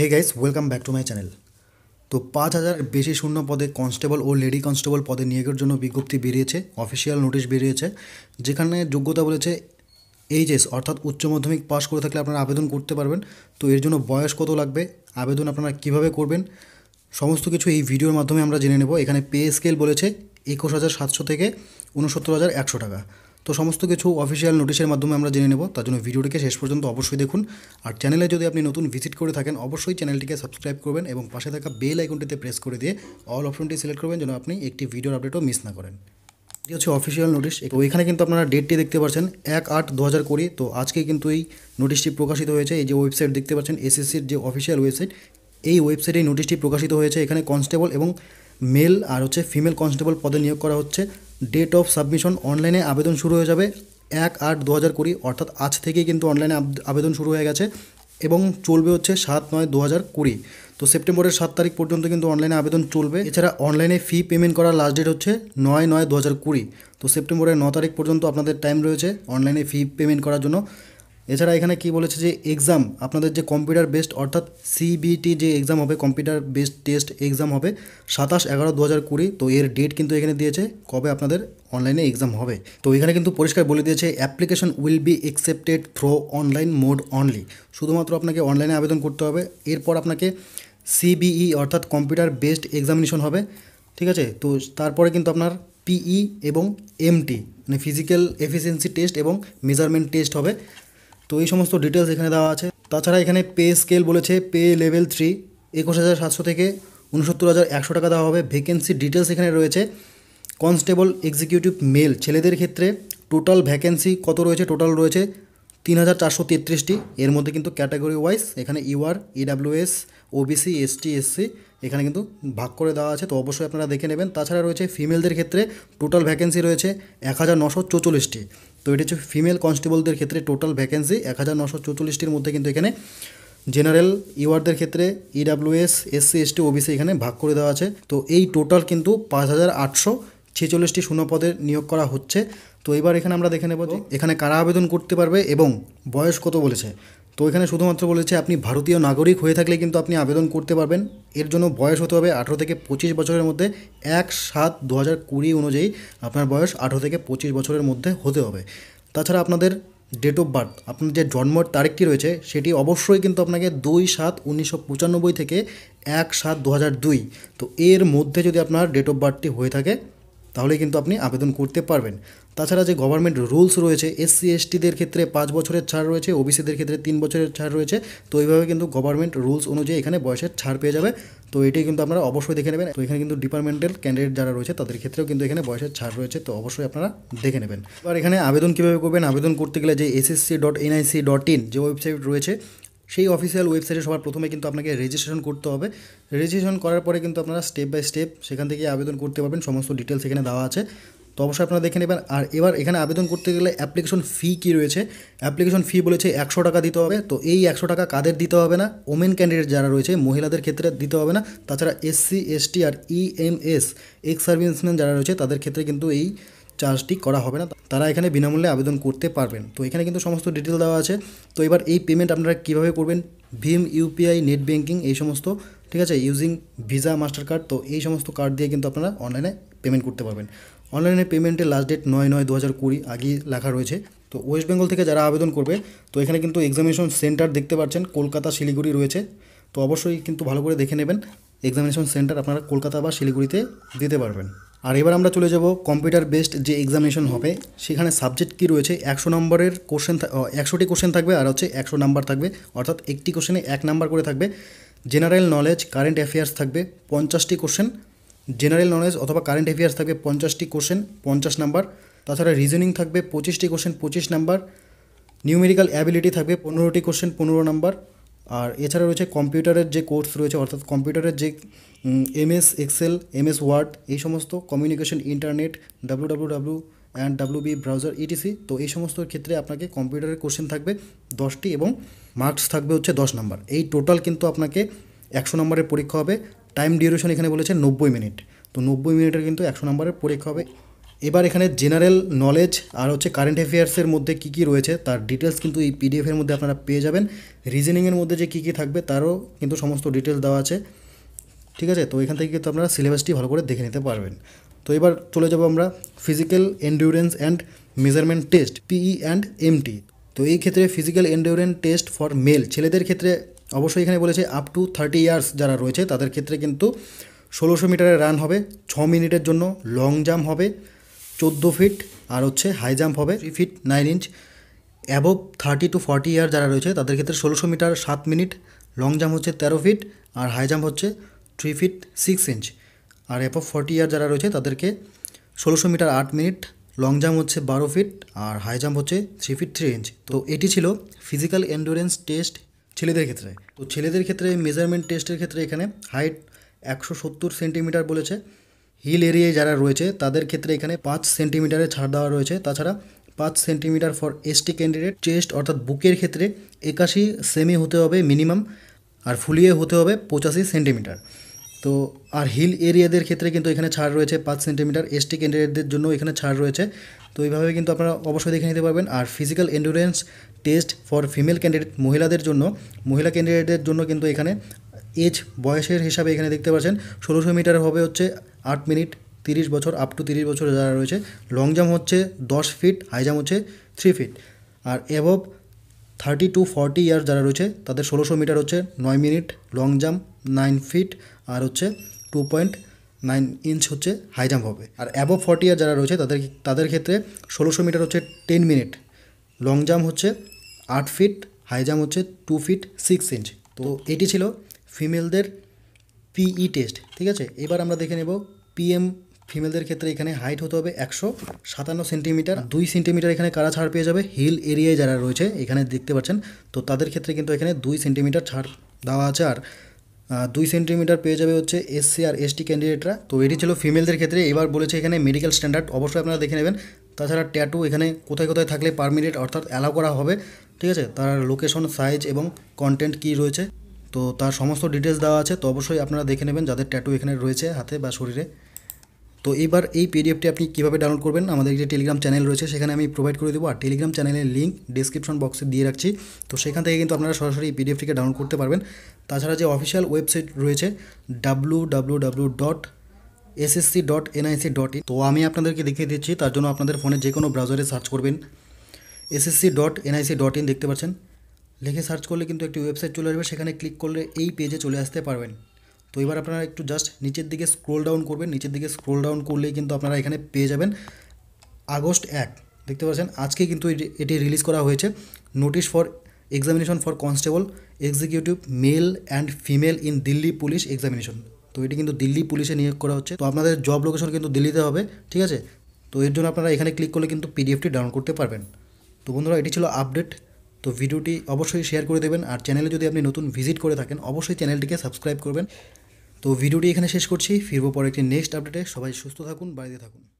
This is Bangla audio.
hey guys welcome back to my channel তো পাঁচ হাজার বেশি শূন্য পদে কনস্টেবল ও লেডি কনস্টেবল পদে নিয়োগের জন্য বিজ্ঞপ্তি বেরিয়েছে অফিসিয়াল নোটিশ বেরিয়েছে যেখানে যোগ্যতা বলেছে এইচএস অর্থাৎ উচ্চ মাধ্যমিক পাস করে থাকলে আপনারা আবেদন করতে পারবেন তো এর জন্য বয়স কত লাগবে আবেদন আপনারা কিভাবে করবেন সমস্ত কিছু এই ভিডিওর মাধ্যমে আমরা জেনে নেব এখানে পে স্কেল বলেছে একুশ হাজার সাতশো থেকে উনসত্তর হাজার একশো টাকা তো সমস্ত কিছু অফিসিয়াল নোটিশের মাধ্যমে আমরা জেনে নেব তার জন্য ভিডিওটিকে শেষ পর্যন্ত অবশ্যই দেখুন আর চ্যানেলে যদি আপনি নতুন ভিজিট করে থাকেন অবশ্যই চ্যানেলটিকে সাবস্ক্রাইব করবেন এবং পাশে থাকা বেল আইকনটিতে প্রেস করে দিয়ে অল অপশনটি সিলেক্ট করবেন যেন আপনি একটি ভিডিওর আপডেটও মিস না করেন এটি হচ্ছে অফিসিয়াল নোটিশ তো এখানে কিন্তু আপনারা ডেটটি দেখতে পাচ্ছেন এক আট দু হাজার কুড়ি তো আজকে কিন্তু এই নোটিশটি প্রকাশিত হয়েছে এই যে ওয়েবসাইট দেখতে পাচ্ছেন এসএসসির যে অফিসিয়াল ওয়েবসাইট এই ওয়েবসাইটে নোটিশটি প্রকাশিত হয়েছে এখানে কনস্টেবল এবং মেল আর হচ্ছে ফিমেল কনস্টেবল পদে নিয়োগ করা হচ্ছে ডেট অফ সাবমিশন অনলাইনে আবেদন শুরু হয়ে যাবে এক আট দু হাজার কুড়ি অর্থাৎ আজ থেকেই কিন্তু অনলাইনে আবেদন শুরু হয়ে গেছে এবং চলবে হচ্ছে সাত নয় দু হাজার কুড়ি তো সেপ্টেম্বরের সাত তারিখ পর্যন্ত কিন্তু অনলাইনে আবেদন চলবে এছাড়া অনলাইনে ফি পেমেন্ট করার লাস্ট ডেট হচ্ছে নয় নয় দু হাজার কুড়ি তো সেপ্টেম্বরের ন তারিখ পর্যন্ত আপনাদের টাইম রয়েছে অনলাইনে ফি পেমেন্ট করার জন্য এছাড়া এখানে কি বলেছে যে এক্সাম আপনাদের যে কম্পিউটার বেসড অর্থাৎ সিবিটি যে এক্সাম হবে কম্পিউটার বেসড টেস্ট এক্সাম হবে সাতাশ এগারো দু হাজার কুড়ি তো এর ডেট কিন্তু এখানে দিয়েছে কবে আপনাদের অনলাইনে এক্সাম হবে তো এখানে কিন্তু পরিষ্কার বলে দিয়েছে application will be accepted through online mode only শুধুমাত্র আপনাকে অনলাইনে আবেদন করতে হবে এরপর আপনাকে সিবিই e, অর্থাৎ কম্পিউটার বেসড এক্সামিনেশন হবে ঠিক আছে তো তারপরে কিন্তু আপনার পিই e এবং এমটি মানে ফিজিক্যাল এফিসিয়েন্সি টেস্ট এবং মেজারমেন্ট টেস্ট হবে তো এই সমস্ত ডিটেলস এখানে দেওয়া আছে তাছাড়া এখানে পে স্কেল বলেছে পে লেভেল থ্রি একুশ হাজার সাতশো থেকে উনসত্তর হাজার একশো টাকা দেওয়া হবে ভ্যাকেন্সি ডিটেলস এখানে রয়েছে কনস্টেবল এক্সিকিউটিভ মেল ছেলেদের ক্ষেত্রে টোটাল ভ্যাকেন্সি কত রয়েছে টোটাল রয়েছে তিন হাজার চারশো তেত্রিশটি এর মধ্যে কিন্তু ক্যাটাগরি ওয়াইজ এখানে UR EWS OBC ST SC এখানে কিন্তু ভাগ করে দেওয়া আছে তো অবশ্যই আপনারা দেখে নেবেন তাছাড়া রয়েছে ফিমেলদের ক্ষেত্রে টোটাল ভ্যাকেন্সি রয়েছে এক হাজার নশো চৌচল্লিশটি তো এটা হচ্ছে ফিমেল কনস্টেবলদের ক্ষেত্রে টোটাল ভ্যাকেন্সি এক হাজার নশো চৌচল্লিশটির মধ্যে কিন্তু এখানে জেনারেল ইওয়ার্ডদের ক্ষেত্রে ইডাব্লিউএস এসসি এসটি ওবিসি এখানে ভাগ করে দেওয়া আছে তো এই টোটাল কিন্তু পাঁচ হাজার আটশো ছেচল্লিশটি শূন্যপদে নিয়োগ করা হচ্ছে তো এবার এখানে আমরা দেখে নেব যে এখানে কারা আবেদন করতে পারবে এবং বয়স কত বলেছে তো এখানে শুধুমাত্র বলেছে আপনি ভারতীয় নাগরিক হয়ে থাকলে কিন্তু আপনি আবেদন করতে পারবেন এর জন্য বয়স হতে হবে আঠেরো থেকে পঁচিশ বছরের মধ্যে এক সাত দু হাজার কুড়ি অনুযায়ী আপনার বয়স আঠেরো থেকে পঁচিশ বছরের মধ্যে হতে হবে তাছাড়া আপনাদের ডেট অফ বার্থ আপনার যে জন্মের তারিখটি রয়েছে সেটি অবশ্যই কিন্তু আপনাকে দুই সাত উনিশশো পঁচানব্বই থেকে এক সাত দু হাজার দুই তো এর মধ্যে যদি আপনার ডেট অফ বার্থটি হয়ে থাকে তাহলে কিন্তু আপনি আবেদন করতে পারবেন তাছাড়া যে গভর্নমেন্ট রুলস রয়েছে এসসি এসটিদের ক্ষেত্রে পাঁচ বছরের ছাড় রয়েছে ওবিসিদের ক্ষেত্রে তিন বছরের ছাড় রয়েছে তো এইভাবে কিন্তু গভর্নমেন্ট রুলস অনুযায়ী এখানে বয়সের ছাড় পেয়ে যাবে তো এটি কিন্তু আপনারা অবশ্যই দেখে নেবেন তো এখানে কিন্তু ডিপার্টমেন্টাল ক্যান্ডিডেট যারা রয়েছে তাদের ক্ষেত্রেও কিন্তু এখানে বয়সের ছাড় রয়েছে তো অবশ্যই আপনারা দেখে নেবেন এবার এখানে আবেদন কীভাবে করবেন আবেদন করতে গেলে যে SSC dot NIC dot in যে ওয়েবসাইট রয়েছে সেই অফিসিয়াল ওয়েবসাইটে সবার প্রথমে কিন্তু আপনাকে রেজিস্ট্রেশন করতে হবে রেজিস্ট্রেশন করার পরে কিন্তু আপনারা স্টেপ বাই স্টেপ সেখান থেকে আবেদন করতে পারবেন সমস্ত ডিটেলস এখানে দেওয়া আছে তো অবশ্যই আপনারা দেখে নেবেন আর এবার এখানে আবেদন করতে গেলে অ্যাপ্লিকেশন ফি কী রয়েছে অ্যাপ্লিকেশন ফি বলেছে একশো টাকা দিতে হবে তো এই একশো টাকা কাদের দিতে হবে না ওমেন ক্যান্ডিডেট যারা রয়েছে মহিলাদের ক্ষেত্রে দিতে হবে না তাছাড়া এসসি এসটি আর ইএমএস এক্স সার্ভিসম্যান যারা রয়েছে তাদের ক্ষেত্রে কিন্তু এই চার্জটি করা হবে না তারা এখানে বিনামূল্যে আবেদন করতে পারবেন তো এখানে কিন্তু সমস্ত ডিটেল দেওয়া আছে তো এবার এই পেমেন্ট আপনারা কীভাবে করবেন ভিম ইউপিআই নেট ব্যাঙ্কিং এই সমস্ত ঠিক আছে ইউজিং ভিসা মাস্টার কার্ড তো এই সমস্ত কার্ড দিয়ে কিন্তু আপনারা অনলাইনে পেমেন্ট করতে পারবেন অনলাইনে পেমেন্টের লাস্ট ডেট নয় নয় দু হাজার কুড়ি আগেই লেখা রয়েছে তো ওয়েস্ট বেঙ্গল থেকে যারা আবেদন করবে তো এখানে কিন্তু এক্সামিনেশন সেন্টার দেখতে পাচ্ছেন কলকাতা শিলিগুড়ি রয়েছে তো অবশ্যই কিন্তু ভালো করে দেখে নেবেন এক্সামিনেশন সেন্টার আপনারা কলকাতা বা শিলিগুড়িতে দিতে পারবেন আর এবার আমরা চলে যাব কম্পিউটার বেসড যে এক্সামিনেশন হবে সেখানে সাবজেক্ট কি রয়েছে একশো নম্বরের কোশ্চেন একশোটি কোশ্চেন থাকবে আর হচ্ছে একশো নাম্বার থাকবে অর্থাৎ একটি কোশ্চেনে এক নাম্বার করে থাকবে জেনারেল নলেজ কারেন্ট অ্যাফেয়ার্স থাকবে পঞ্চাশটি কোশ্চেন জেনারেল নলেজ অথবা কারেন্ট অ্যাফেয়ার্স থাকবে পঞ্চাশটি কোশ্চেন পঞ্চাশ নাম্বার তাছাড়া রিজনিং থাকবে পঁচিশটি কোশ্চেন পঁচিশ নাম্বার নিউমেরিক্যাল অ্যাবিলিটি থাকবে পনেরোটি কোশ্চেন পনেরো নাম্বার আর এছাড়া রয়েছে কম্পিউটারের যে কোর্স রয়েছে অর্থাৎ কম্পিউটারের যে এমএস এক্সেল এমএস ওয়ার্ড এই সমস্ত communication internet W W W and W B browser ETC তো এই সমস্ত ক্ষেত্রে আপনাকে কম্পিউটারের কোশ্চেন থাকবে দশটি এবং মার্কস থাকবে হচ্ছে দশ নাম্বার এই টোটাল কিন্তু আপনাকে একশো নম্বরের পরীক্ষা হবে টাইম ডিউরেশন এখানে বলেছে নব্বই মিনিট তো নব্বই মিনিটের কিন্তু একশো নম্বরের পরীক্ষা হবে এবার এখানে জেনারেল নলেজ আর হচ্ছে কারেন্ট অ্যাফেয়ার্সের মধ্যে কি কি রয়েছে তার ডিটেলস কিন্তু এই পিডিএফের মধ্যে আপনারা পেয়ে যাবেন রিজনিংয়ের মধ্যে যে কী কী থাকবে তারও কিন্তু সমস্ত ডিটেলস দেওয়া আছে ঠিক আছে তো এখান থেকে কিন্তু আপনারা সিলেবাসটি ভালো করে দেখে নিতে পারবেন তো এবার চলে যাব আমরা physical endurance and measurement test PE and MT তো এই ক্ষেত্রে physical endurance test for male ছেলেদের ক্ষেত্রে অবশ্যই এখানে বলেছে আপ টু থার্টি ইয়ার্স যারা রয়েছে তাদের ক্ষেত্রে কিন্তু ষোলোশো মিটারের রান হবে ছ মিনিটের জন্য লং জাম্প হবে চোদ্দো ফিট আর হচ্ছে হাই জাম্প হবে three feet nine inch above thirty two forty year যারা রয়েছে তাদের ক্ষেত্রে ষোলোশো মিটার সাত মিনিট লং জাম্প হচ্ছে তেরো ফিট আর হাই জাম্প হচ্ছে থ্রি ফিট সিক্স ইঞ্চ আর অ্যাবভ ফর্টি ইয়ার যারা রয়েছে তাদেরকে ষোলোশো মিটার আট মিনিট লং জাম্প হচ্ছে বারো ফিট আর হাই জাম্প হচ্ছে থ্রি ফিট থ্রি ইঞ্চ তো এটি ছিল ফিজিক্যাল এন্ডুরেন্স টেস্ট ছেলেদের ক্ষেত্রে তো ছেলেদের ক্ষেত্রে মেজারমেন্ট টেস্টের ক্ষেত্রে এখানে হাইট একশো সত্তর সেন্টিমিটার বলেছে হিল এরিয়ায় যারা রয়েছে তাদের ক্ষেত্রে এখানে পাঁচ সেন্টিমিটারের ছাড় দেওয়া রয়েছে তাছাড়া পাঁচ centimetre for ST candidate chest অর্থাৎ বুকের ক্ষেত্রে একাশি সেমি হতে হবে মিনিমাম আর ফুলিয়ে হতে হবে পঁচাশি সেন্টিমিটার তো আর হিল এরিয়াদের ক্ষেত্রে কিন্তু এখানে ছাড় রয়েছে পাঁচ সেন্টিমিটার এসটি ক্যান্ডিডেটদের জন্য এখানে ছাড় রয়েছে তো এইভাবে কিন্তু আপনারা অবশ্যই দেখে নিতে পারবেন আর physical endurance test for female candidate মহিলাদের জন্য মহিলা ক্যান্ডিডেটদের জন্য কিন্তু এখানে এজ বয়সের হিসাবে এখানে দেখতে পাচ্ছেন ষোলোশো মিটার হবে হচ্ছে আট মিনিট তিরিশ বছর আপ টু তিরিশ বছর যারা রয়েছে লং জাম্প হচ্ছে দশ ফিট হাই জাম্প হচ্ছে থ্রি ফিট আর above thirty two forty years যারা রয়েছে তাদের ষোলোশো মিটার হচ্ছে নয় minute long jump nine feet আর হচ্ছে টু পয়েন্ট নাইন ইঞ্চ হচ্ছে হাই জাম্প হবে আর অ্যাবভ ফর্টি ইয়ার যারা রয়েছে তাদের তাদের ক্ষেত্রে ষোলোশো মিটার হচ্ছে টেন মিনিট লং জাম্প হচ্ছে আট ফিট হাই জাম্প হচ্ছে টু ফিট সিক্স ইঞ্চ তো এটি ছিল ফিমেলদের পিই টেস্ট e ঠিক আছে এবার আমরা দেখে নেব পিএম ফিমেলদের ক্ষেত্রে এখানে হাইট হতে হবে একশো সাতান্ন সেন্টিমিটার দুই সেন্টিমিটার এখানে কারা ছাড় পেয়ে যাবে হিল এরিয়ায় যারা রয়েছে এখানে দেখতে পাচ্ছেন তো তাদের ক্ষেত্রে কিন্তু এখানে দুই সেন্টিমিটার ছাড় দেওয়া আছে আর দুই সেন্টিমিটার পেয়ে যাবে হচ্ছে এসসি আর এসটি ক্যান্ডিডেটরা তো এটি ছিল ফিমেলদের ক্ষেত্রে এবার বলেছে এখানে মেডিকেল স্ট্যান্ডার্ড অবশ্যই আপনারা দেখে নেবেন তাছাড়া ট্যাটু এখানে কোথায় কোথায় থাকলে পার মিনিট অর্থাৎ অ্যালাউ করা হবে ঠিক আছে তার লোকেশন সাইজ এবং কন্টেন্ট কি রয়েছে তো তার সমস্ত ডিটেলস দেওয়া আছে তো অবশ্যই আপনারা দেখে নেবেন যাদের ট্যাটু এখানে রয়েছে হাতে বা শরীরে তো এবার এই পিডিএফটি আপনি কীভাবে ডাউনলোড করবেন আমাদের যে টেলিগ্রাম চ্যানেল রয়েছে সেখানে আমি প্রোভাইড করে দেবো আর টেলিগ্রাম চ্যানেলের লিঙ্ক ডিসক্রিপশন বক্সে দিয়ে রাখছি তো সেখান থেকে কিন্তু আপনারা সরাসরি এই পিডিএফটিকে ডাউনলোড করতে পারবেন তাছাড়া যে অফিসিয়াল ওয়েবসাইট রয়েছে W W W dot SSC dot NIC dot in তো আমি আপনাদেরকে দেখিয়ে দিচ্ছি তার জন্য আপনাদের ফোনে যে কোনো ব্রাউজারে সার্চ করবেন SSC dot NIC dot in দেখতে পাচ্ছেন লিখে সার্চ করলে কিন্তু একটি ওয়েবসাইট চলে আসবে সেখানে ক্লিক করলে এই পেজে চলে আসতে পারবেন তো এবার আপনারা একটু জাস্ট নিচের দিকে স্ক্রোল ডাউন করবেন নিচের দিকে স্ক্রোল ডাউন করলেই কিন্তু আপনারা এখানে পেয়ে যাবেন আগস্ট এক দেখতে পাচ্ছেন আজকে কিন্তু এটি রিলিজ করা হয়েছে notice for examination for constable executive male and female in Delhi police examination তো এটি কিন্তু দিল্লি পুলিশে নিয়োগ করা হচ্ছে তো আপনাদের জব লোকেশন কিন্তু দিল্লিতে হবে ঠিক আছে তো এর জন্য আপনারা এখানে ক্লিক করলে কিন্তু পিডিএফটি ডাউনলোড করতে পারবেন তো বন্ধুরা এটি ছিল আপডেট তো ভিডিওটি অবশ্যই শেয়ার করে দেবেন আর চ্যানেলে যদি আপনি নতুন ভিজিট করে থাকেন অবশ্যই চ্যানেলটিকে সাবস্ক্রাইব করবেন তো ভিডিওটি এখানে শেষ করছি ফিরবো পরে একটি নেক্সট আপডেটে সবাই সুস্থ থাকুন বাড়িতে থাকুন